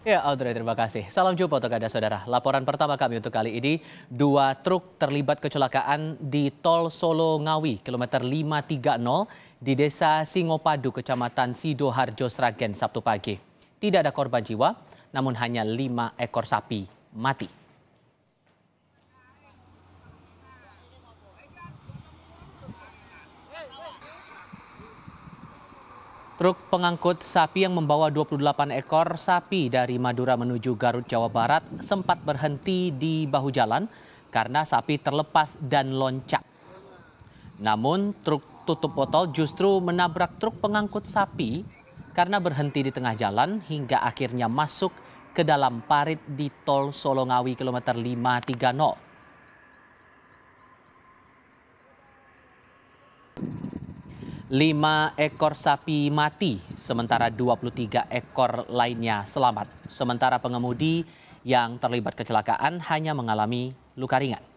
Ya, Audrey, terima kasih. Salam jumpa untuk Anda, Saudara. Laporan pertama kami untuk kali ini, dua truk terlibat kecelakaan di Tol Solo Ngawi, kilometer 530, di Desa Singopadu, Kecamatan Sidoharjo, Sragen, Sabtu pagi. Tidak ada korban jiwa, namun hanya lima ekor sapi mati. Truk pengangkut sapi yang membawa 28 ekor sapi dari Madura menuju Garut, Jawa Barat sempat berhenti di bahu jalan karena sapi terlepas dan loncat. Namun truk tutup botol justru menabrak truk pengangkut sapi karena berhenti di tengah jalan hingga akhirnya masuk ke dalam parit di tol Solongawi kilometer 530. 5 ekor sapi mati, sementara 23 ekor lainnya selamat. Sementara pengemudi yang terlibat kecelakaan hanya mengalami luka ringan.